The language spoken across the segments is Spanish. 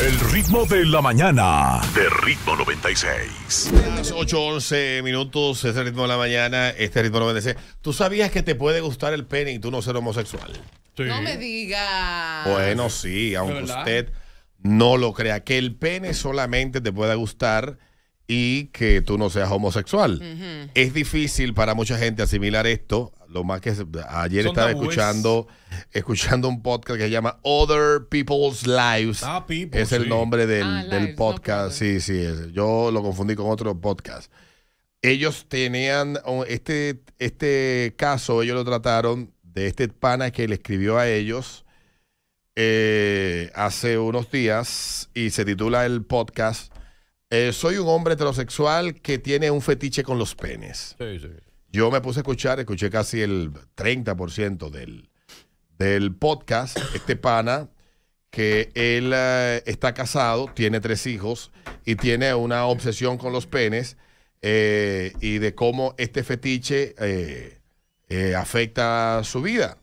El ritmo de la mañana. De ritmo 96. 8, 11 minutos, es el ritmo de la mañana, este ritmo 96. ¿Tú sabías que te puede gustar el pene y tú no ser homosexual? No me digas. Bueno, sí, aunque usted no lo crea. Que el pene solamente te pueda gustar y que tú no seas homosexual. Es difícil para mucha gente asimilar esto. Lo más que ayer estaba escuchando escuchando un podcast que se llama Other People's Lives. Ah, es el nombre del, ah, podcast. sí, sí, yo lo confundí con otro podcast. Ellos tenían este, este caso, ellos lo trataron de este pana que le escribió a ellos eh, hace unos días y se titula el podcast eh, soy un hombre heterosexual que tiene un fetiche con los penes. Yo me puse a escuchar, escuché casi el 30% del, del podcast, este pana, que él eh, está casado, tiene tres hijos y tiene una obsesión con los penes eh, y de cómo este fetiche afecta su vida.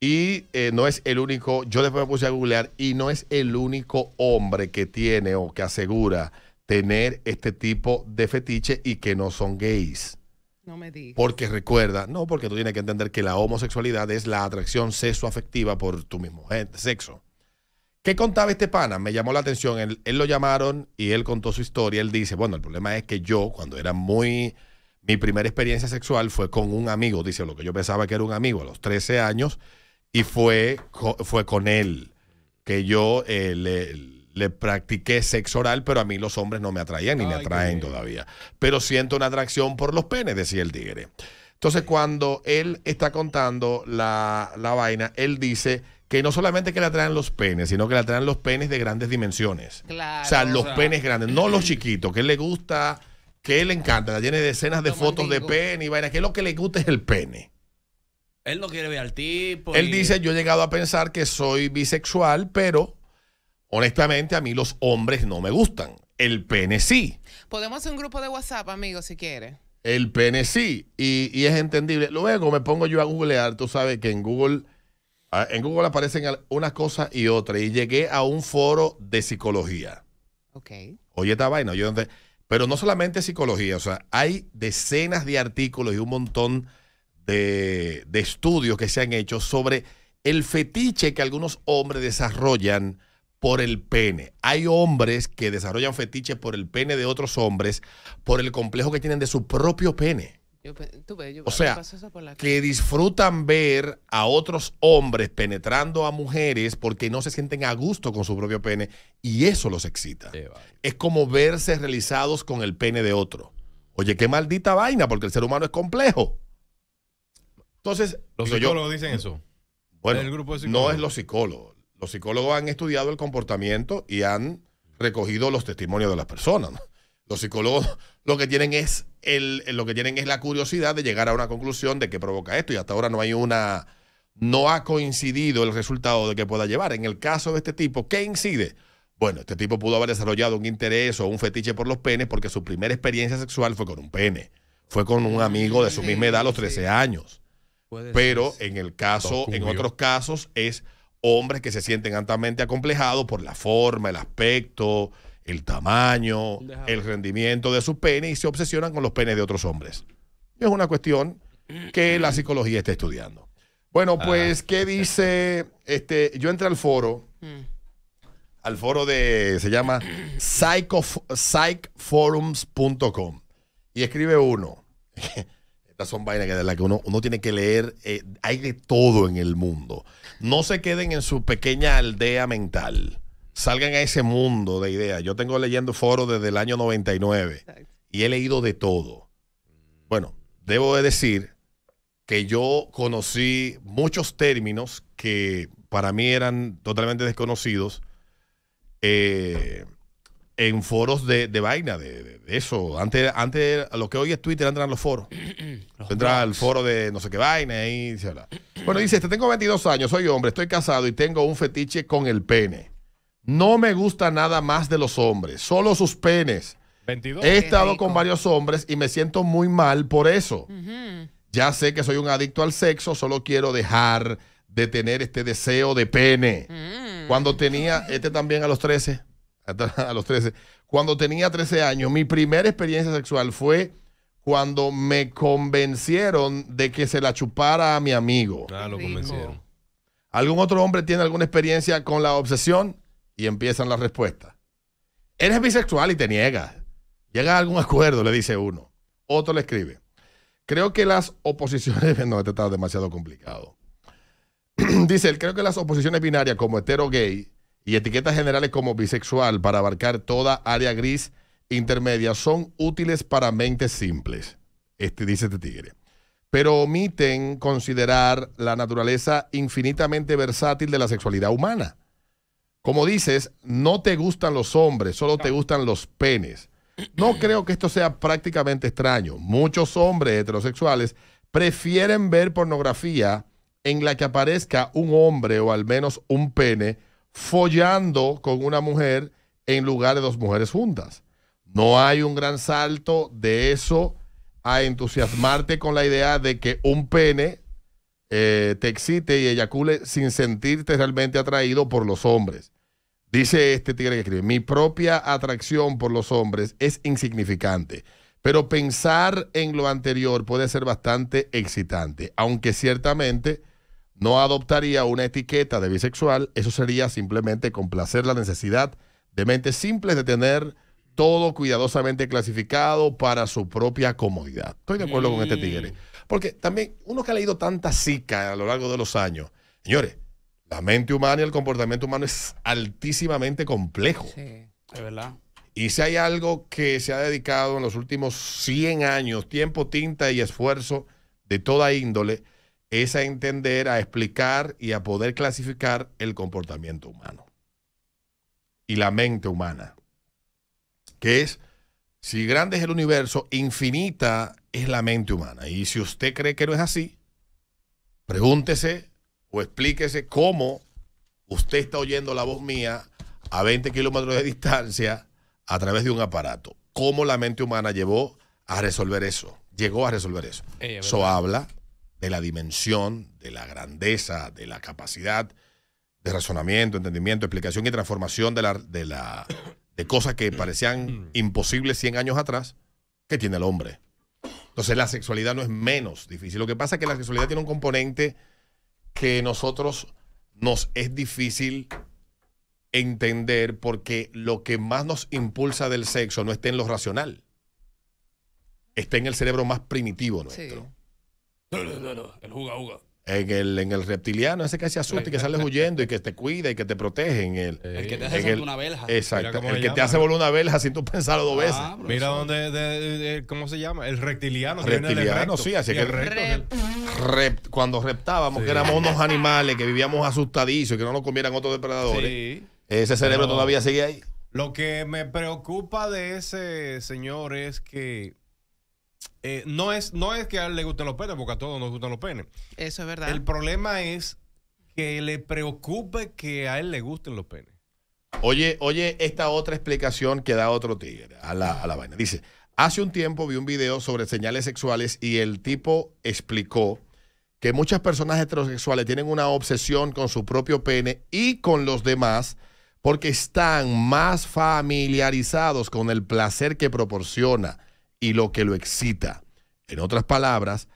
Y no es el único, yo después me puse a googlear, y no es el único hombre que tiene o que asegura tener este tipo de fetiche y que no son gays. No me digas. Porque recuerda, no, porque tú tienes que entender que la homosexualidad es la atracción sexo-afectiva por tu mismo sexo. ¿Qué contaba este pana? Me llamó la atención. Él, lo llamaron y él contó su historia. Él dice, bueno, el problema es que yo, cuando era muy... Mi primera experiencia sexual fue con un amigo, dice lo que yo pensaba que era un amigo a los 13 años, y fue, fue con él que yo eh, le, le practiqué sexo oral, pero a mí los hombres no me atraían ni me atraen todavía. Pero siento una atracción por los penes, decía el tigre. Entonces, cuando él está contando la, vaina, él dice que no solamente que le atraen los penes, sino que le atraen los penes de grandes dimensiones. Claro, o sea, los penes grandes, no los chiquitos, que él le gusta, que él le encanta, la tiene decenas de fotos de pene y vaina, que lo que le gusta es el pene. Él no quiere ver al tipo. Él dice, yo he llegado a pensar que soy bisexual, pero honestamente, a mí los hombres no me gustan. El pene sí. Podemos hacer un grupo de WhatsApp, amigo, si quieres. El pene sí. Y, es entendible. Luego me pongo yo a googlear. Tú sabes que en Google, en Google aparecen unas cosas y otras. Y llegué a un foro de psicología. Ok. Oye, esta vaina. Yo, pero no solamente psicología. O sea, hay decenas de artículos y un montón de, de estudios que se han hecho sobre el fetiche que algunos hombres desarrollan por el pene. Hay hombres que desarrollan fetiches por el pene de otros hombres, por el complejo que tienen de su propio pene. o sea, que disfrutan ver a otros hombres penetrando a mujeres porque no se sienten a gusto con su propio pene y eso los excita. Es como verse realizados con el pene de otro. Oye, qué maldita vaina, porque el ser humano es complejo. Entonces, los psicólogos dicen eso. Bueno, no es los psicólogos los psicólogos han estudiado el comportamiento y han recogido los testimonios de las personas. Los psicólogos lo que tienen es lo que tienen es la curiosidad de llegar a una conclusión de qué provoca esto y hasta ahora no hay una no ha coincidido el resultado de que pueda llevar. En el caso de este tipo, ¿qué incide? Bueno, este tipo pudo haber desarrollado un interés o un fetiche por los penes porque su primera experiencia sexual fue con un pene. Fue con un amigo de su misma edad a los 13 años. Pero en el caso, en otros casos es hombres que se sienten altamente acomplejados por la forma, el aspecto, el tamaño, el rendimiento de sus pene y se obsesionan con los penes de otros hombres. Es una cuestión que la psicología está estudiando. Bueno, ah, pues, ¿qué dice? Este, yo entré al foro, mm. al foro de, se llama psychforums.com y escribe uno. son vainas que de las que uno, uno tiene que leer. Eh, hay de todo en el mundo. No se queden en su pequeña aldea mental. Salgan a ese mundo de ideas. Yo tengo leyendo foros desde el año 99 y he leído de todo. Bueno, debo de decir que yo conocí muchos términos que para mí eran totalmente desconocidos eh, en foros de, de vaina, de, de, eso. Antes, antes, lo que hoy es Twitter, antes los foros. Entra al foro de no sé qué vaina Bueno, dice, este, tengo 22 años, soy hombre, estoy casado y tengo un fetiche con el pene. No me gusta nada más de los hombres, solo sus penes. He estado con varios hombres y me siento muy mal por eso. Ya sé que soy un adicto al sexo, solo quiero dejar de tener este deseo de pene. Mm. Cuando tenía, este también a los 13, a los 13, cuando tenía 13 años, mi primera experiencia sexual fue cuando me convencieron de que se la chupara a mi amigo. Ah, lo convencieron. ¿Algún otro hombre tiene alguna experiencia con la obsesión? Y empiezan las respuestas. Eres bisexual y te niegas. Llega a algún acuerdo, le dice uno. Otro le escribe. Creo que las oposiciones. No, este está demasiado complicado. dice Creo que las oposiciones binarias como hetero gay y etiquetas generales como bisexual para abarcar toda área gris intermedias son útiles para mentes simples, este, dice este tigre, pero omiten considerar la naturaleza infinitamente versátil de la sexualidad humana. Como dices, no te gustan los hombres, solo te gustan los penes. No creo que esto sea prácticamente extraño. Muchos hombres heterosexuales prefieren ver pornografía en la que aparezca un hombre o al menos un pene follando con una mujer en lugar de dos mujeres juntas. No hay un gran salto de eso a entusiasmarte con la idea de que un pene eh, te excite y eyacule sin sentirte realmente atraído por los hombres. Dice este tigre que escribe, mi propia atracción por los hombres es insignificante, pero pensar en lo anterior puede ser bastante excitante, aunque ciertamente no adoptaría una etiqueta de bisexual, eso sería simplemente complacer la necesidad de mentes simples de tener todo cuidadosamente clasificado para su propia comodidad. Estoy de acuerdo con este tigre. Porque también uno que ha leído tanta cica a lo largo de los años, señores, la mente humana y el comportamiento humano es altísimamente complejo. Sí, de verdad. Y si hay algo que se ha dedicado en los últimos 100 años, tiempo, tinta y esfuerzo de toda índole, es a entender, a explicar y a poder clasificar el comportamiento humano y la mente humana que es, si grande es el universo, infinita es la mente humana. Y si usted cree que no es así, pregúntese o explíquese cómo usted está oyendo la voz mía a 20 kilómetros de distancia a través de un aparato. ¿Cómo la mente humana llevó a resolver eso? Llegó a resolver eso. Eso eh, habla de la dimensión, de la grandeza, de la capacidad de razonamiento, entendimiento, explicación y transformación de la cosas que mm. parecían mm. imposibles 100 años atrás que tiene el hombre. Entonces la sexualidad no es menos difícil. Lo que pasa es que la sexualidad tiene un componente que nosotros nos es difícil entender porque lo que más nos impulsa del sexo no está en lo racional, está en el cerebro más primitivo nuestro. el juga, en el, reptiliano, ese que se asusta y que sale huyendo y que te cuida y que te protege en el. El que te hace volver una velja. Exacto. El que te hace volar una velja sin tú pensarlo dos veces. Ah, Mira dónde, ¿cómo se llama? El reptiliano. Reptiliano, sí, así que. El cuando reptábamos, que éramos unos animales que vivíamos asustadizos y que no nos comieran otros depredadores. Ese cerebro todavía sigue ahí. Lo que me preocupa de ese señor es que eh, no, es, no es que a él le gusten los penes, porque a todos nos gustan los penes. Eso es verdad. El problema es que le preocupe que a él le gusten los penes. Oye, oye, esta otra explicación que da otro tigre a la, a la vaina. Dice, hace un tiempo vi un video sobre señales sexuales y el tipo explicó que muchas personas heterosexuales tienen una obsesión con su propio pene y con los demás porque están más familiarizados con el placer que proporciona y lo que lo excita. En otras palabras,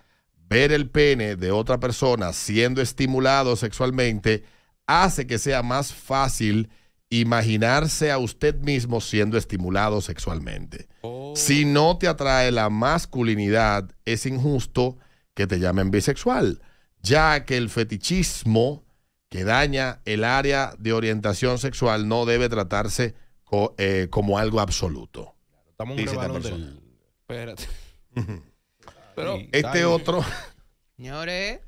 ver el pene de otra persona siendo estimulado sexualmente hace que sea más fácil imaginarse a usted mismo siendo estimulado sexualmente. Oh. Si no te atrae la masculinidad, es injusto que te llamen bisexual, ya que el fetichismo que daña el área de orientación sexual no debe tratarse eh, como algo absoluto. estamos Espérate. Pero, este otro. Señores.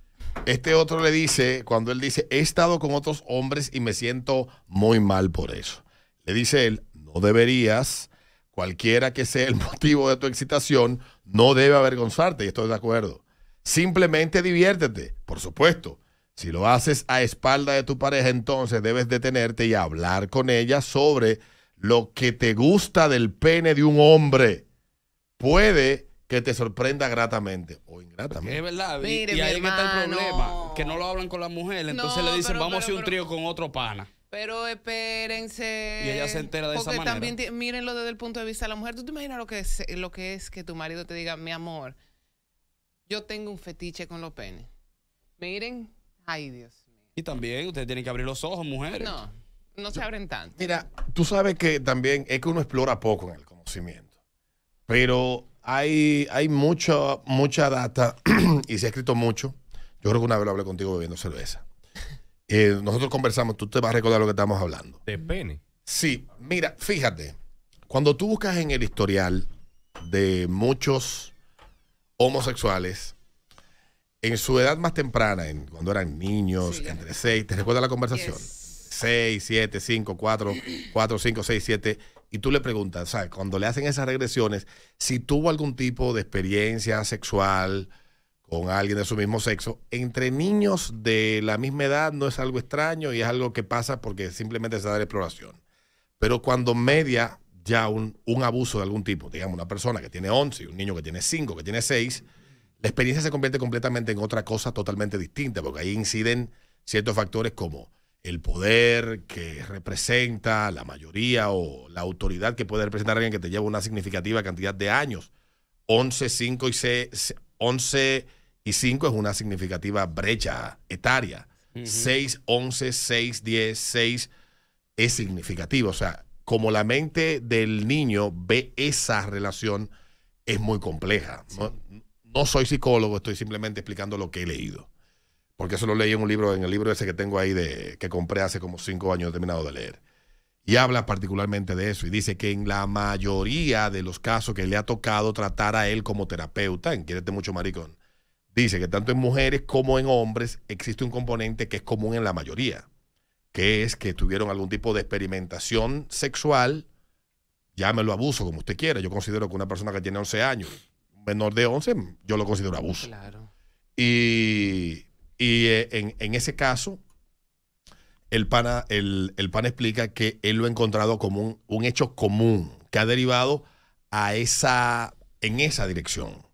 Este otro le dice, cuando él dice, he estado con otros hombres y me siento muy mal por eso. Le dice él, no deberías, cualquiera que sea el motivo de tu excitación, no debe avergonzarte, y estoy de acuerdo. Simplemente diviértete, por supuesto. Si lo haces a espalda de tu pareja, entonces debes detenerte y hablar con ella sobre lo que te gusta del pene de un hombre puede que te sorprenda gratamente o ingratamente. Es verdad, y, ahí está el problema, que no lo hablan con la mujer, entonces le dicen, vamos a hacer un trío con otro pana. Pero espérense. Y ella se entera de esa manera. También mírenlo desde el punto de vista de la mujer. ¿Tú te imaginas lo que, es, lo que es que tu marido te diga, mi amor, yo tengo un fetiche con los penes? Miren, ay Dios mío. Y también ustedes tienen que abrir los ojos, mujeres. No, no se abren tanto. Mira, tú sabes que también es que uno explora poco en el conocimiento. Pero hay, hay mucha data y se ha escrito mucho. Yo creo que una vez lo hablé contigo bebiendo cerveza. Eh, nosotros conversamos, tú te vas a recordar lo que estábamos hablando. De pene. Sí, mira, fíjate, cuando tú buscas en el historial de muchos homosexuales, en su edad más temprana, en, cuando eran niños, entre seis. ¿te recuerdas la conversación? Seis, siete, cinco, cuatro, cuatro, cinco, seis, siete y tú le preguntas, ¿sabes? cuando le hacen esas regresiones, si tuvo algún tipo de experiencia sexual con alguien de su mismo sexo, entre niños de la misma edad no es algo extraño y es algo que pasa porque simplemente se da la exploración. Pero cuando media ya un, un abuso de algún tipo, digamos una persona que tiene 11, un niño que tiene 5, que tiene 6, la experiencia se convierte completamente en otra cosa totalmente distinta, porque ahí inciden ciertos factores como el poder que representa la mayoría o la autoridad que puede representar alguien que te lleva una significativa cantidad de años. 11, 5 y 6, 11 y 5 es una significativa brecha etaria. 6, 11, 6, 10, 6 es significativo. O sea, como la mente del niño ve esa relación, es muy compleja. no soy psicólogo, estoy simplemente explicando lo que he leído porque eso lo leí en un libro, en el libro ese que tengo ahí de, que compré hace como cinco años terminado de leer. Y habla particularmente de eso y dice que en la mayoría de los casos que le ha tocado tratar a él como terapeuta, en Quierete Mucho Maricón, dice que tanto en mujeres como en hombres existe un componente que es común en la mayoría, que es que tuvieron algún tipo de experimentación sexual, llámelo abuso como usted quiera. Yo considero que una persona que tiene 11 años, menor de 11, yo lo considero abuso. Claro. Y y eh, en, ese caso, el pana, el, explica que él lo ha encontrado como un, hecho común que ha derivado a esa, en esa dirección.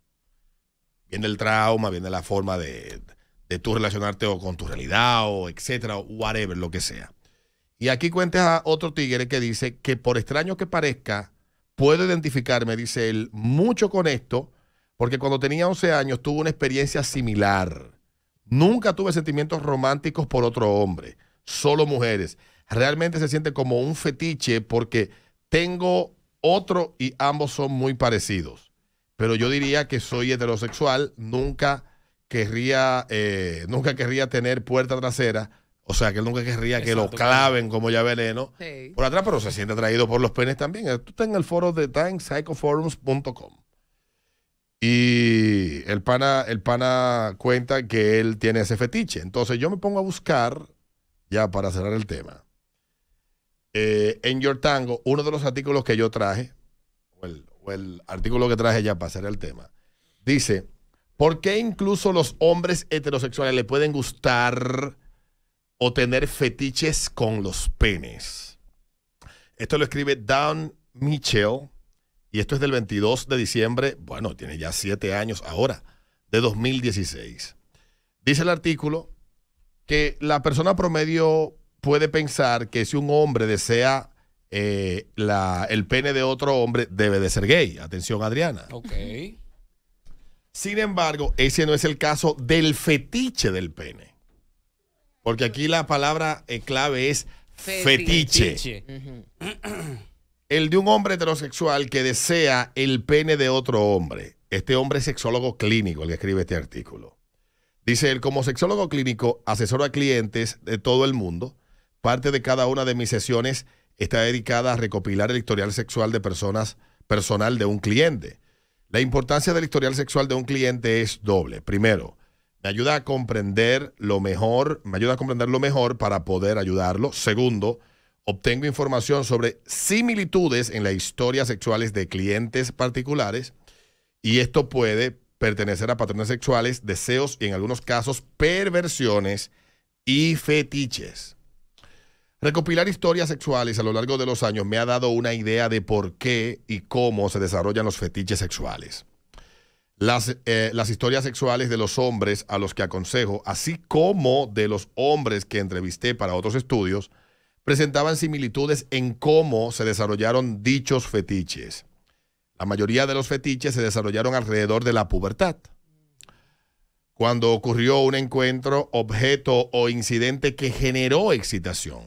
Viene el trauma, viene la forma de, tú relacionarte o con tu realidad o etcétera, o whatever, lo que sea. Y aquí cuenta a otro tigre que dice que por extraño que parezca, puedo identificarme, dice él, mucho con esto, porque cuando tenía 11 años tuvo una experiencia similar Nunca tuve sentimientos románticos por otro hombre, solo mujeres. Realmente se siente como un fetiche porque tengo otro y ambos son muy parecidos. Pero yo diría que soy heterosexual, nunca querría, eh, nunca querría tener puerta trasera. O sea, que él nunca querría que lo claven como ya veneno por atrás, pero se siente atraído por los penes también. Tú estás en el foro de TimePsychoForums.com. Y el pana, el pana cuenta que él tiene ese fetiche. Entonces yo me pongo a buscar, ya para cerrar el tema, eh, en Your Tango, uno de los artículos que yo traje, o el, artículo que traje ya para cerrar el tema, dice, ¿por qué incluso los hombres heterosexuales le pueden gustar o tener fetiches con los penes? Esto lo escribe Dan Mitchell y esto es del 22 de diciembre, bueno, tiene ya siete años ahora, de 2016. Dice el artículo que la persona promedio puede pensar que si un hombre desea eh, el pene de otro hombre, debe de ser gay. Atención, Adriana. Ok. Sin embargo, ese no es el caso del fetiche del pene. Porque aquí la palabra eh, clave es fetiche. el de un hombre heterosexual que desea el pene de otro hombre. Este hombre es sexólogo clínico, el que escribe este artículo. Dice él, como sexólogo clínico, asesoro a clientes de todo el mundo. Parte de cada una de mis sesiones está dedicada a recopilar el historial sexual de personas personal de un cliente. La importancia del historial sexual de un cliente es doble. Primero, me ayuda a comprender lo mejor, me ayuda a comprender lo mejor para poder ayudarlo. Segundo, obtengo información sobre similitudes en las historias sexuales de clientes particulares y esto puede pertenecer a patrones sexuales, deseos y en algunos casos perversiones y fetiches. Recopilar historias sexuales a lo largo de los años me ha dado una idea de por qué y cómo se desarrollan los fetiches sexuales. Las, eh, las, historias sexuales de los hombres a los que aconsejo, así como de los hombres que entrevisté para otros estudios, presentaban similitudes en cómo se desarrollaron dichos fetiches. La mayoría de los fetiches se desarrollaron alrededor de la pubertad. Cuando ocurrió un encuentro, objeto o incidente que generó excitación.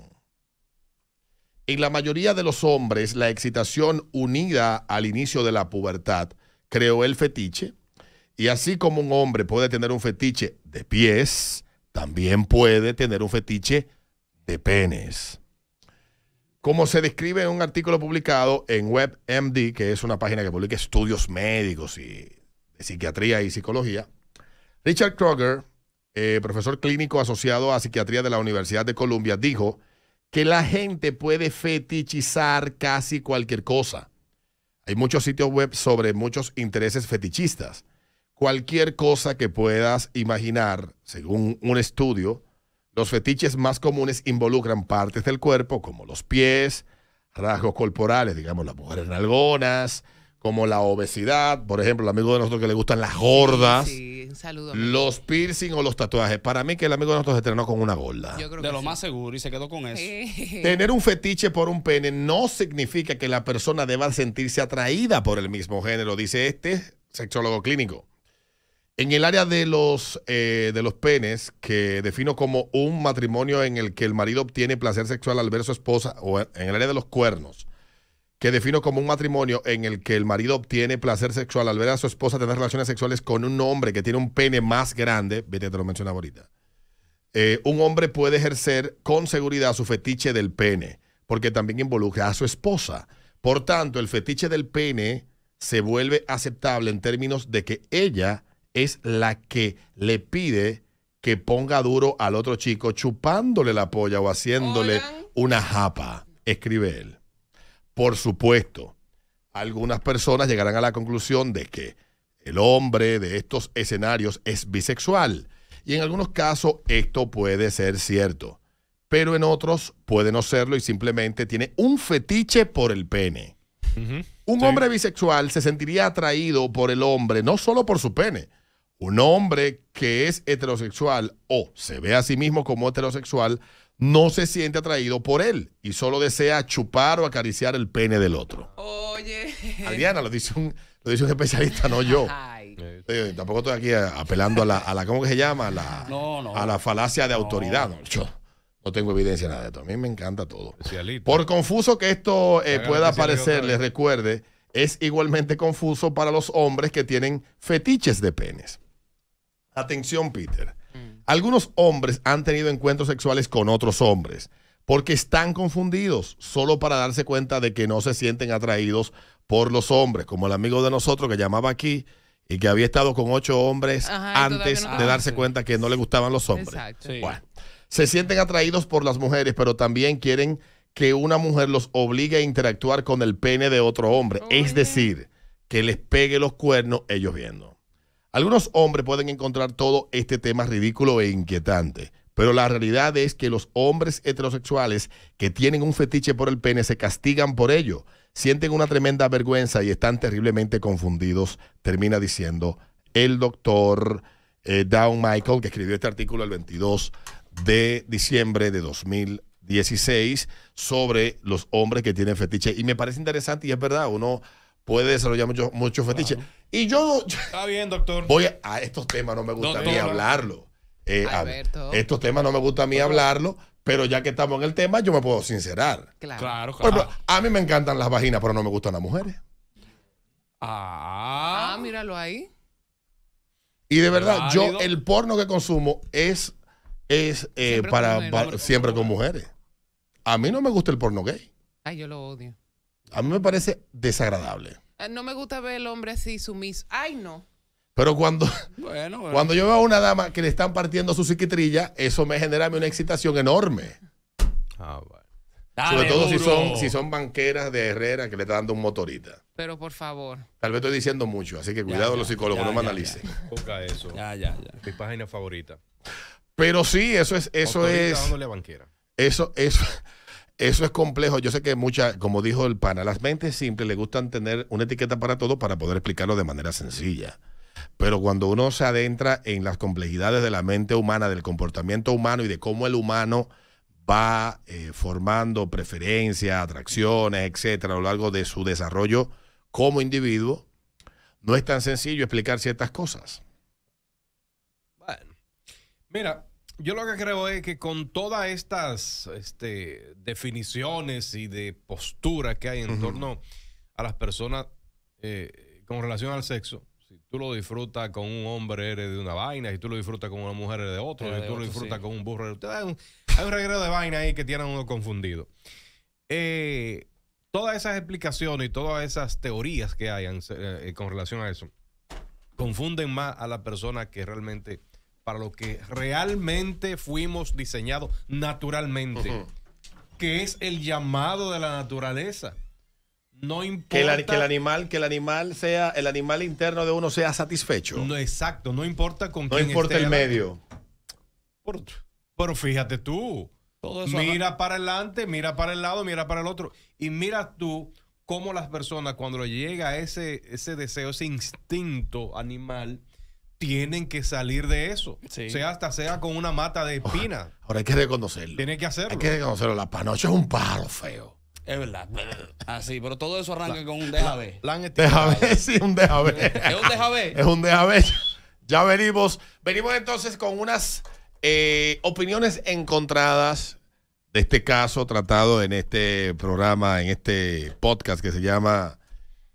En la mayoría de los hombres, la excitación unida al inicio de la pubertad creó el fetiche. Y así como un hombre puede tener un fetiche de pies, también puede tener un fetiche de penes. Como se describe en un artículo publicado en WebMD, que es una página que publica estudios médicos y de psiquiatría y psicología, Richard Kroger, eh, profesor clínico asociado a psiquiatría de la Universidad de Columbia, dijo que la gente puede fetichizar casi cualquier cosa. Hay muchos sitios web sobre muchos intereses fetichistas. Cualquier cosa que puedas imaginar, según un estudio, los fetiches más comunes involucran partes del cuerpo, como los pies, rasgos corporales, digamos las mujeres nalgonas, como la obesidad, por ejemplo, el amigo de nosotros que le gustan las gordas. Los piercing o los tatuajes. Para mí que el amigo de nosotros se estrenó con una gorda. de lo más seguro y se quedó con eso. Tener un fetiche por un pene no significa que la persona deba sentirse atraída por el mismo género, dice este sexólogo clínico. En el área de los, eh, de los penes, que defino como un matrimonio en el que el marido obtiene placer sexual al ver a su esposa, o en el área de los cuernos, que defino como un matrimonio en el que el marido obtiene placer sexual al ver a su esposa tener relaciones sexuales con un hombre que tiene un pene más grande, vete, te lo mencionaba ahorita. Eh, un hombre puede ejercer con seguridad su fetiche del pene, porque también involucra a su esposa. Por tanto, el fetiche del pene se vuelve aceptable en términos de que ella es la que le pide que ponga duro al otro chico chupándole la polla o haciéndole una japa, escribe él. Por supuesto, algunas personas llegarán a la conclusión de que el hombre de estos escenarios es bisexual y en algunos casos esto puede ser cierto, pero en otros puede no serlo y simplemente tiene un fetiche por el pene. Un hombre bisexual se sentiría atraído por el hombre, no solo por su pene, un hombre que es heterosexual o se ve a sí mismo como heterosexual no se siente atraído por él y solo desea chupar o acariciar el pene del otro. Oye. Adriana, lo dice un, lo dice un especialista, no yo. Eh, tampoco estoy aquí eh, apelando a la, a ¿cómo que se llama? la, a la falacia de autoridad. no tengo evidencia nada de esto. A mí me encanta todo. Por confuso que esto eh, pueda parecer, les recuerde, es igualmente confuso para los hombres que tienen fetiches de penes. Atención, Peter. Algunos hombres han tenido encuentros sexuales con otros hombres porque están confundidos solo para darse cuenta de que no se sienten atraídos por los hombres, como el amigo de nosotros que llamaba aquí y que había estado con ocho hombres antes de darse cuenta que no le gustaban los hombres. se sienten atraídos por las mujeres, pero también quieren que una mujer los obligue a interactuar con el pene de otro hombre, es decir, que les pegue los cuernos ellos viendo. Algunos hombres pueden encontrar todo este tema ridículo e inquietante, pero la realidad es que los hombres heterosexuales que tienen un fetiche por el pene se castigan por ello, sienten una tremenda vergüenza y están terriblemente confundidos, termina diciendo el doctor eh, Down Michael, que escribió este artículo el 22 de diciembre de 2016 sobre los hombres que tienen fetiche. Y me parece interesante y es verdad, uno puede desarrollar muchos mucho fetiches. Y yo. Está bien, doctor. Voy a, estos temas, no me gusta a mí hablarlo. Eh, estos temas no me gusta a mí hablarlo, pero ya que estamos en el tema, yo me puedo sincerar. Claro, claro. a mí me encantan las vaginas, pero no me gustan las mujeres. Ah, ah míralo ahí. Y de verdad, yo el porno que consumo es, es para, eh, siempre con mujeres. A mí no me gusta el porno gay. Ay, yo lo odio. A mí me parece desagradable. Ah, no me gusta ver el hombre así sumiso. Ay, no. Pero cuando, cuando yo veo a una dama que le están partiendo su psiquitrilla, eso me genera una excitación enorme. Ah, bueno. Sobre todo si son, si son banqueras de Herrera que le están dando un motorita. Pero por favor. Tal vez estoy diciendo mucho, así que cuidado los psicólogos, no me analicen. Poca eso. Ya, ya, ya. Mi página favorita. Pero sí, eso es, eso es. banquera. Eso, eso. Eso es complejo. Yo sé que muchas, como dijo el pana, las mentes simples le gustan tener una etiqueta para todo para poder explicarlo de manera sencilla. Pero cuando uno se adentra en las complejidades de la mente humana, del comportamiento humano y de cómo el humano va eh, formando preferencias, atracciones, etcétera, a lo largo de su desarrollo como individuo, no es tan sencillo explicar ciertas cosas. Bueno, mira, yo lo que creo es que con todas estas este, definiciones y de posturas que hay en torno a las personas eh, con relación al sexo, si tú lo disfrutas con un hombre eres de una vaina, si tú lo disfrutas con una mujer eres de otro, si tú lo disfrutas con un burro eres... Hay un, hay un reguero de vaina ahí que tienen uno confundido. Eh, todas esas explicaciones y todas esas teorías que hay eh, con relación a eso confunden más a la persona que realmente para lo que realmente fuimos diseñados naturalmente, que es el llamado de la naturaleza. No importa. Que el, animal, que el animal sea, el animal interno de uno sea satisfecho. No, exacto, no importa con No importa el medio. pero fíjate tú. mira para adelante, mira para el lado, mira para el otro. Y mira tú cómo las personas, cuando llega ese, ese deseo, ese instinto animal, tienen que salir de eso. Sea hasta sea con una mata de espina. Ahora hay que reconocerlo. Tiene que hacerlo. Hay que reconocerlo. La panocha es un pájaro feo. Es verdad. Así, pero todo eso arranca con un déjave. sí, un déjave. Es un déjave. Es un déjave. Ya venimos. Venimos entonces con unas eh, opiniones encontradas de este caso tratado en este programa, en este podcast que se llama,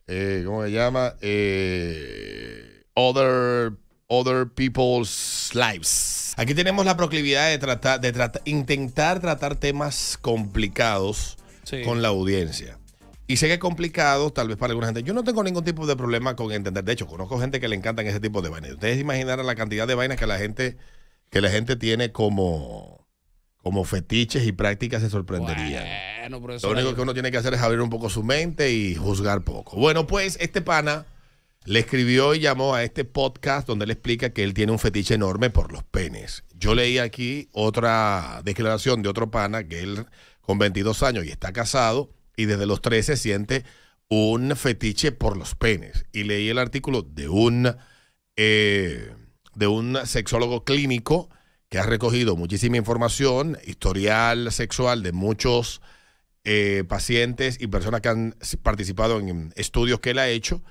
eh, ¿cómo se llama? Eh, Other other people's lives. Aquí tenemos la proclividad de, tratar, de intentar tratar temas complicados con la audiencia. Y sé que es complicado, tal vez para alguna gente. Yo no tengo ningún tipo de problema con entender. De hecho, conozco gente que le encantan ese tipo de vainas. Ustedes imaginarán la cantidad de vainas que la gente, que la gente tiene como, como fetiches y prácticas se sorprendería. Lo único que uno tiene que hacer es abrir un poco su mente y juzgar poco. Bueno, pues este pana le escribió y llamó a este podcast donde le explica que él tiene un fetiche enorme por los penes. Yo leí aquí otra declaración de otro pana que él con 22 años y está casado y desde los 13 siente un fetiche por los penes. Y leí el artículo de un, eh, de un sexólogo clínico que ha recogido muchísima información, historial sexual de muchos eh, pacientes y personas que han participado en estudios que él ha hecho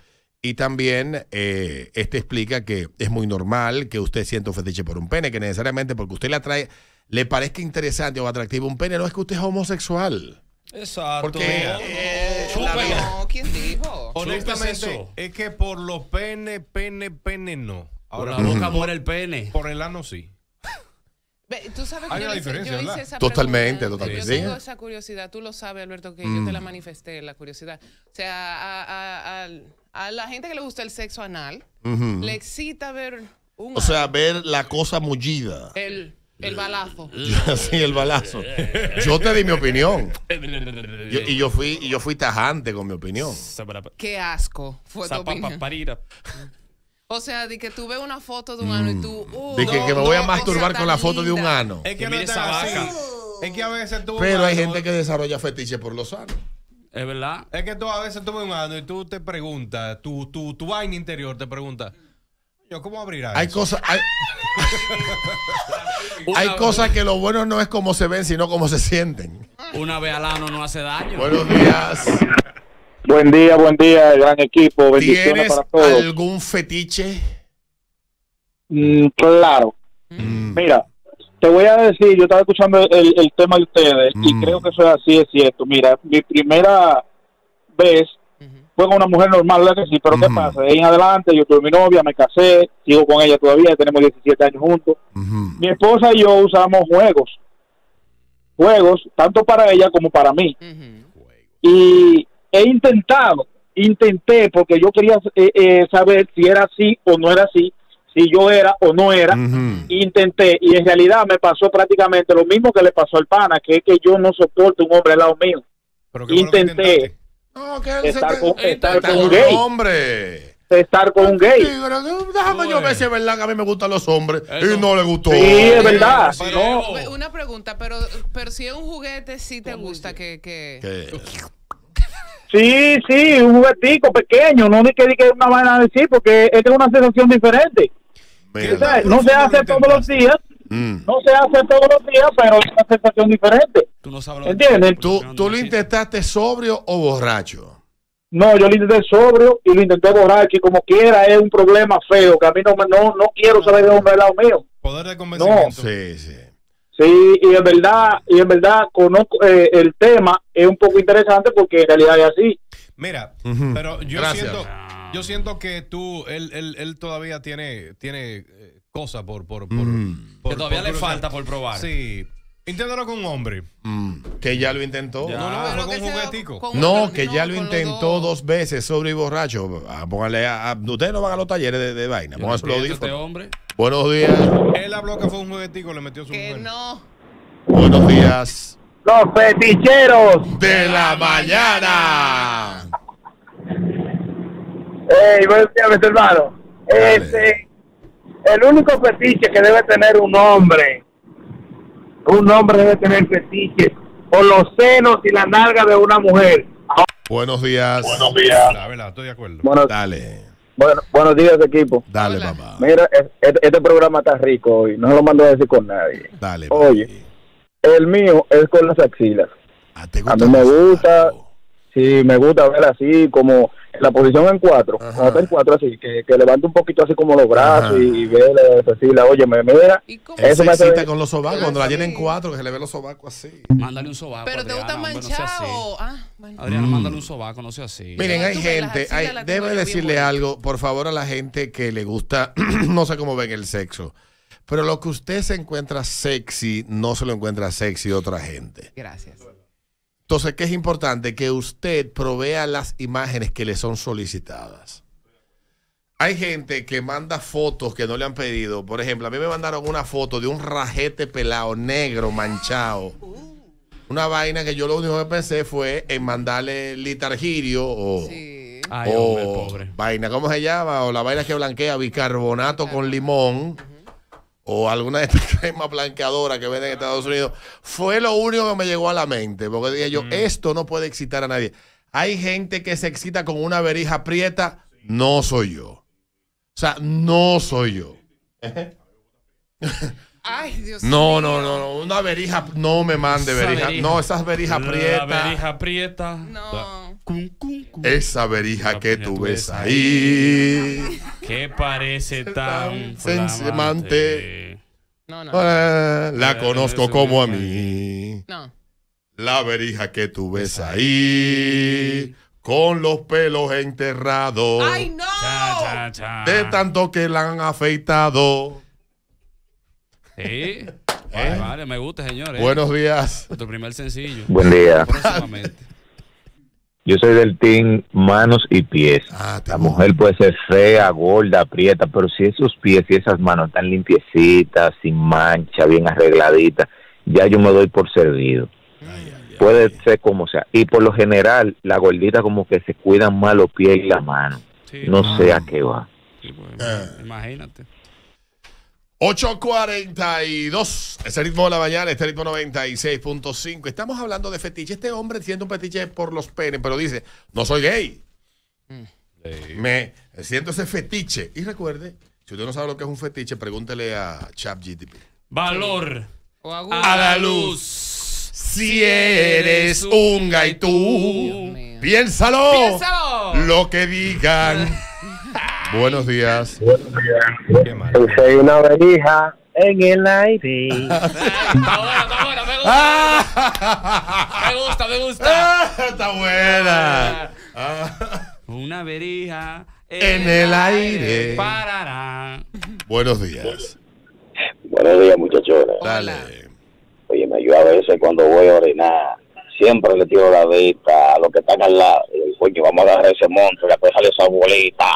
y también eh, este explica que es muy normal que usted sienta un fetiche por un pene, que necesariamente porque usted le atrae, le parezca interesante o atractivo un pene, no es que usted es homosexual. Exacto. Porque eh, No, ¿quién dijo? Honestamente, es que por los pene, pene, pene no. Ahora, por la boca por el pene. Por el ano sí. Tú sabes que yo, hice, Totalmente, pregunta, totalmente. Yo tengo esa curiosidad, tú lo sabes, Alberto, que yo te la mm. manifesté, la curiosidad. O sea, al a la gente que le gusta el sexo anal, le excita ver un... O sea, ver la cosa mullida. El... balazo. sí, el balazo. Yo te di mi opinión. y, yo fui, yo fui tajante con mi opinión. Qué asco. Fue O sea, de que tú ves una foto de un ano y mm. tú. Uh, de que, me voy a masturbar con la foto de un ano. que, a veces tú. Pero hay gente que desarrolla fetiche por los años. Es verdad. Es que tú a veces tú me mandas y tú te preguntas, tu, vaina interior te pregunta, yo cómo abrirá Hay cosas. Hay... cosas que lo bueno no es cómo se ven, sino cómo se sienten. Una vez al ano no hace daño. Buenos días. Buen día, buen día, gran equipo. ¿Tienes algún fetiche? Mm, claro. Mm. Mira, te voy a decir, yo estaba escuchando el, tema de ustedes y mm. creo que eso es así, es cierto. Mira, mi primera vez fue con una mujer normal, ¿verdad que sí? Pero ¿qué pasa? ahí en adelante yo tuve mi novia, me casé, sigo con ella todavía, tenemos 17 años juntos. Mi esposa y yo usamos juegos, juegos tanto para ella como para mí. Y he intentado, intenté porque yo quería eh, eh, saber si era así o no era así, si yo era o no era. Intenté y en realidad me pasó prácticamente lo mismo que le pasó al pana, que es que yo no soporto un hombre al lado mío. Pero Intenté no, que estar, con, un gay. Hombre. Estar con un gay. déjame yo ver si es verdad que a mí me gustan los hombres y no le gustó. Sí, es verdad. Una pregunta, pero, pero si es un juguete, sí te gusta que... que... Sí, sí, un juguetico pequeño, no ni que diga una vaina decir, porque esta es una sensación diferente. no se hace todos los días, mm. No se hace todos los días, pero es una sensación diferente. Tú no sabes ¿Entiendes? ¿Tú, ¿Tú, lo intentaste sobrio o borracho? No, yo lo intenté sobrio y lo intenté borracho. Y como quiera, es un problema feo que a mí no, no, quiero saber de un lado mío. Poder de convencimiento. No. Sí, sí. Sí, y en verdad, y en verdad conozco eh, el tema, es un poco interesante porque en realidad es así. Mira, pero yo siento ah. yo siento que tú él, él, él todavía tiene tiene eh, cosas por por, mm. que todavía le falta por probar. Sí, Inténtalo con un hombre. Mm, que ya lo intentó. No, no, que ya lo intentó dos veces sobre y borracho. Ah, a, ustedes no van a los talleres de, vaina. este hombre. Buenos días. Él habló que fue un juguetico, le metió su Que no. Buenos días. Los feticheros de la mañana. Hey, buenos días, mi hermano. Este, el único fetiche que debe tener un hombre un hombre debe tener fetiches Por los senos y la nalga de una mujer. Buenos días. Buenos días. estoy de acuerdo. Dale. buenos días, equipo. Dale, Mira, este, programa está rico hoy. No lo mando a decir con nadie. Dale. Oye, el mío es con las axilas. Ah, a mí me gusta. Sí, me gusta ver así como la posición en cuatro, está en cuatro así, que, que levante un poquito así como los brazos y, ve, decirle, pues, oye, me mira. Eso me hace con los sobacos, cuando la llena en cuatro, que se le ve los sobacos así. Mándale un sobaco. Pero te gusta manchado. ah, Adriana, mm. mándale un sobaco, no sea así. Miren, hay gente, hay, debe decirle algo, por favor, a la gente que le gusta, no sé cómo ven el sexo. Pero lo que usted se encuentra sexy, no se lo encuentra sexy otra gente. Gracias. Entonces, ¿qué es importante? Que usted provea las imágenes que le son solicitadas. Hay gente que manda fotos que no le han pedido. Por ejemplo, a mí me mandaron una foto de un rajete pelado, negro, manchado. Una vaina que yo lo único que pensé fue en mandarle litargirio o, Ay, pobre. vaina, ¿cómo se llama? O la vaina que blanquea bicarbonato con limón o alguna de estas cremas blanqueadoras que venden en Estados Unidos, fue lo único que me llegó a la mente, porque dije yo, mm. esto no puede excitar a nadie. Hay gente que se excita con una verija prieta, no soy yo. O sea, no soy yo. Ay, Dios no, no, no, no, una verija, no me mande verija. No, esas verijas prietas. Verija prieta. No. Esa verija que tú ves ahí. Que parece tan senciente la conozco como a mí. La verija que tú ves ahí. Con los pelos enterrados. ¡Ay, no! De tanto que la han afeitado. Sí. me gusta, señores. Buenos días. Tu primer sencillo. Buen día. Próximamente. Yo soy del team manos y pies. Ah, la mujer puede ser fea, gorda, aprieta, pero si esos pies y esas manos están limpiecitas, sin mancha, bien arregladitas, ya yo me doy por servido. puede ser como sea. Y por lo general, la gordita como que se cuidan más los pies y la mano. no sé a qué va. Pues, eh. Imagínate. 8.42, ese ritmo de la mañana, este ritmo 96.5. Estamos hablando de fetiche. Este hombre siente un fetiche por los penes, pero dice, no soy gay. Mm. Me siento ese fetiche. Y recuerde, si usted no sabe lo que es un fetiche, pregúntele a ChapGTP. Valor a la luz. Si eres un tú piénsalo. Piénsalo. Lo que digan. Buenos días. Buenos días. Soy una verija en el aire. me gusta. me gusta, ah, está buena. Ah. una verija en, el aire. Parará. Buenos días. Buenos días, muchachos. Dale. Oye, ayuda a veces cuando voy a orinar siempre le tiro la vista a lo que están al lado. coño, vamos a agarrar ese monstruo, después sale esa bolita.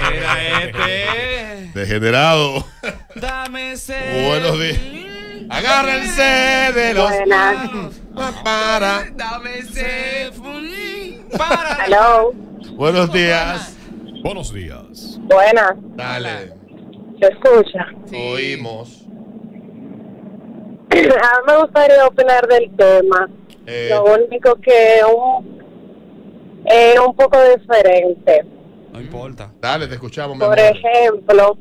Este. Degenerado. Dame ese. Buenos días. Agárrense de los Para. Dame ese. Para. Hello. Buenos días. Buenos días. Buenas. Dale. ¿Se escucha? Oímos mí ah, me gustaría opinar del tema. Eh. Lo único que un, es eh, un poco diferente. No importa. Dale, te escuchamos. Por ejemplo,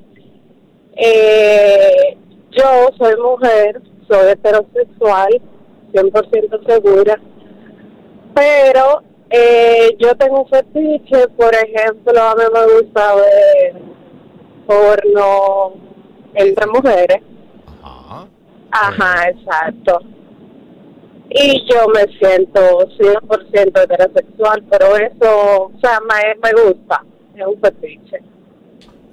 eh, yo soy mujer, soy heterosexual, 100% segura, pero yo tengo un fetiche, por ejemplo, a mí me gusta ver porno entre mujeres. Ajá, exacto. Y yo me siento 100% heterosexual, pero eso, o sea, me, me gusta, es un fetiche.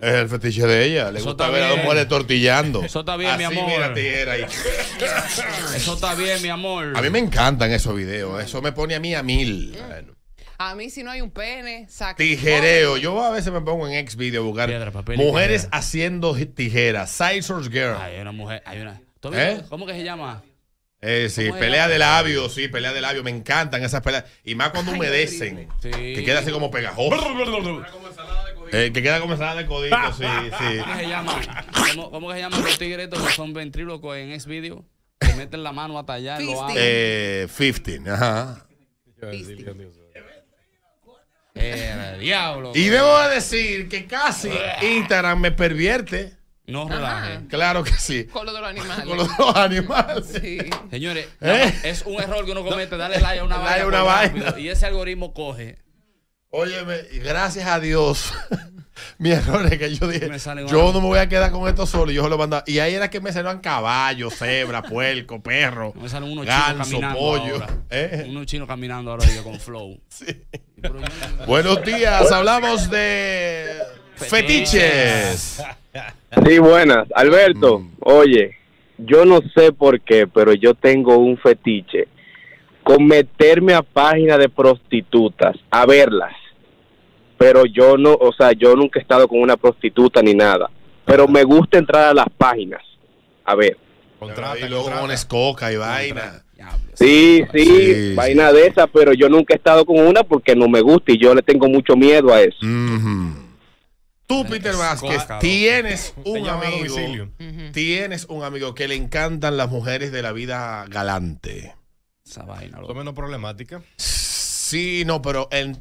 Es el fetiche de ella. Le gusta ver a dos mujeres tortillando. Eso está bien, mi amor. Eso está bien, mi amor. A mí me encantan esos videos. Eso me pone a mí a mil. A mí si no hay un pene, saca. Tijereo. Yo a veces me pongo en ex video a buscar mujeres haciendo tijeras. Scissors Girl. Hay una mujer, hay una, ¿Eh? ¿Cómo que se llama? Eh, sí, pelea de labios, sí, pelea de labios. Me encantan esas peleas. Y más cuando humedecen. Que queda así como pegajoso. Eh, que queda como ensalada de codito, sí, sí. ¿Cómo que se llama? ¿Cómo, que se llama los tigres que son ventrílocos en ese video? Que meten la mano a tallar. Lo eh, 15, ajá. Eh, diablo. Y debo decir que casi ah. Instagram me pervierte. No rodaje. Claro que sí. Con los de los animales. Con los de animales. Sí. Señores, ¿Eh? es un error que uno comete Dale like a una like a Una vaina. y ese algoritmo coge. Óyeme, gracias a Dios. mi error es que yo dije, yo no me voy a quedar con esto solo. Y yo lo mandaba. Y ahí era que me salían caballos, cebra, puerco, perro. Me salen ¿eh? unos chinos caminando pollo. chinos caminando ahora con flow. Sí. Buenos días, hablamos de Fetiches. Sí, buenas. Alberto, mm. oye, yo no sé por qué, pero yo tengo un fetiche con meterme a páginas de prostitutas, a verlas. Pero yo no, o sea, yo nunca he estado con una prostituta ni nada. Pero me gusta entrar a las páginas, a ver. y luego con coca y vaina. Sí, sí, vaina de esa, pero yo nunca he estado con una porque no me gusta y yo le tengo mucho miedo a eso. Tú, Peter Vázquez, tienes un amigo. Tienes un amigo que le encantan las mujeres de la vida galante. Esa vaina, menos problemática. Sí, no, pero él,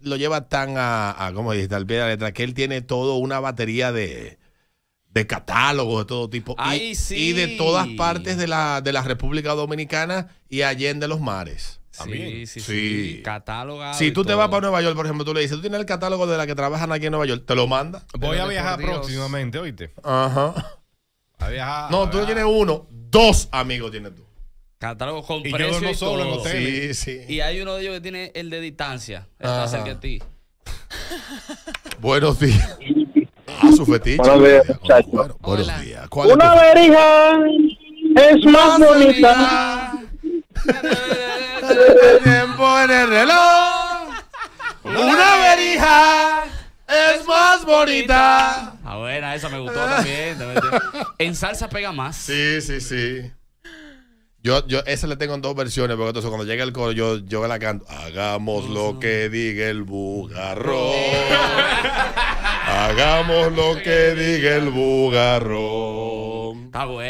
lo, lleva tan a, a ¿cómo Al pie de la letra, que él tiene toda una batería de, de catálogos de todo tipo. y, sí. y, de todas partes de la, de la República Dominicana y de los mares. Sí, sí, Si tú te vas para Nueva York, por ejemplo, tú le dices, tú tienes el catálogo de la que trabajan aquí en Nueva York, te lo manda. Voy a viajar próximamente, ¿oíste? Ajá. No, tú tienes uno, dos amigos tienes tú. Catálogo con y Sí, sí. Y hay uno de ellos que tiene el de distancia. Está cerca de ti. Buenos días. Ah, su fetiche. Buenos días, buenos días. Una verija es más bonita. El tiempo en el reloj. Una verija es más bonita. Ah, bueno, esa me gustó también. En salsa pega más. Sí, sí, sí. Yo, yo esa le tengo en dos versiones, porque entonces cuando llega el coro, yo, yo la canto. Hagamos lo que diga el bugarro. Hagamos lo que diga el bugarro.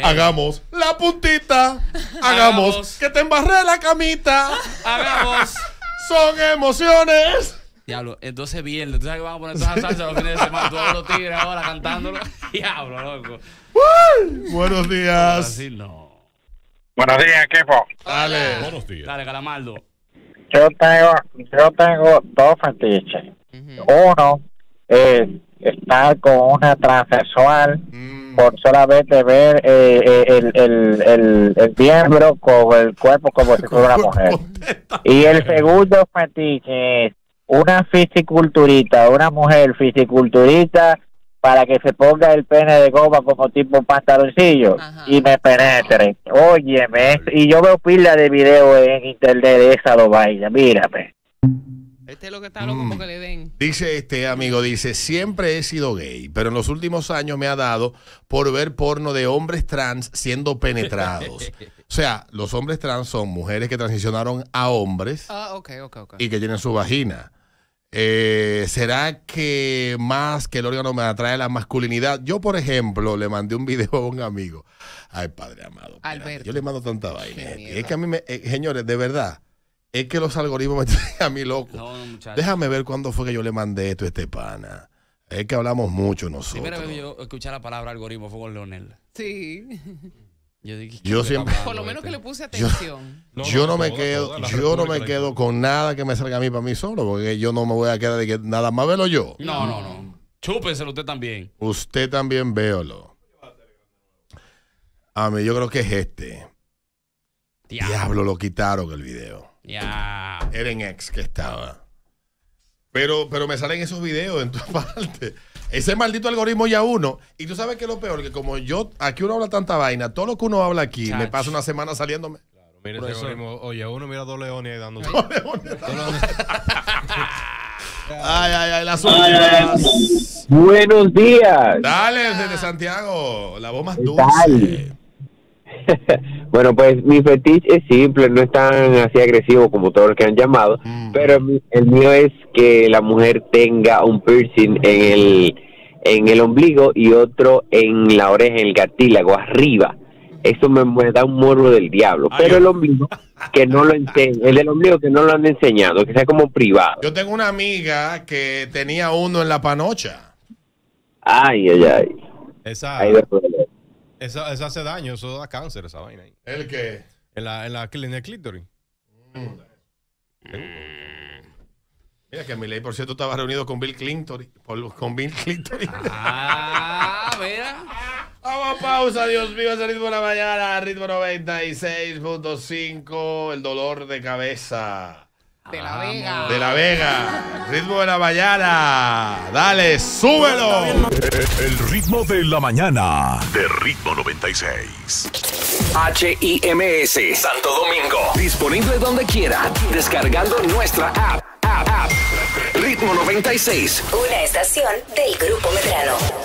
Hagamos la puntita. Hagamos, que te embarré la camita. Hagamos. Son emociones. Diablo, entonces bien, tú sabes que vamos a poner todas las salsas los fines de semana, todos los tigres ahora cantándolo. Diablo, loco. buenos días. Buenos días, equipo. Dale. Buenos días. Dale, Calamardo. Yo tengo, yo tengo dos fetiches. Uno es estar con una transexual. Mm por solamente ver eh, eh, el, el, miembro con el cuerpo como si fuera una mujer. Y el segundo fetiche es una fisiculturita, una mujer fisiculturita para que se ponga el pene de goma como tipo pantaloncillo y me penetre. Óyeme, y yo veo pila de video en internet de esa lo vaya, mírame. Este es lo que está loco mm. le den. Dice este amigo, dice, siempre he sido gay, pero en los últimos años me ha dado por ver porno de hombres trans siendo penetrados. o sea, los hombres trans son mujeres que transicionaron a hombres ah, y que tienen su vagina. Eh, ¿Será que más que el órgano me atrae la masculinidad? Yo, por ejemplo, le mandé un video a un amigo. Ay, padre amado. Yo le mando tanta vaina. Es que a mí me, eh, señores, de verdad es que los algoritmos me tienen a mí loco. Déjame ver cuándo fue que yo le mandé esto a este pana. Es que hablamos mucho nosotros. Primera vez que yo escuché la palabra algoritmo fue con Leonel. Sí. Yo, siempre. Por lo menos que le puse atención. Yo no, me quedo, yo no me quedo con nada que me salga a mí para mí solo, porque yo no me voy a quedar de que nada más velo yo. No, no, no. Chúpenselo usted también. Usted también véolo. A mí yo creo que es este. Diablo lo quitaron el video. Ya. Era en ex que estaba. Pero, pero me salen esos videos en tu partes. Ese maldito algoritmo ya uno. Y tú sabes que lo peor, que como yo, aquí uno habla tanta vaina, todo lo que uno habla aquí, me pasa una semana saliéndome. Claro, mira ese algoritmo. Oye, uno mira dos leones ahí dando. Dos leones. ay, ay, ay, la suerte. Buenos días. Dale, desde Santiago, la voz más dulce. Dale. bueno, pues mi fetiche es simple, no es tan así agresivo como todos los que han llamado, mm. pero el mío es que la mujer tenga un piercing en el en el ombligo y otro en la oreja, en el cartílago, arriba. Eso me, da un morro del diablo. pero el ombligo, que no lo el ombligo que no lo han enseñado, que sea como privado. Yo tengo una amiga que tenía uno en la panocha. Ay, ay, ay. Exacto. Eso, hace daño, eso da cáncer, esa vaina. ¿El qué? En, la, en, la, mm. Mira que Miley, por cierto, estaba reunido con Bill Clinton. Con Bill Clinton. Ah, mira. Vamos a pausa, Dios mío, ese ritmo de la mañana, ritmo 96.5, el dolor de cabeza. De la ah, Vega. De la Vega. Ritmo de la mañana. Dale, súbelo. El ritmo de la mañana. De ritmo 96. HIMS Santo Domingo. Disponible donde quiera. Descargando nuestra app. App. app. Ritmo 96. Una estación del Grupo Medrano.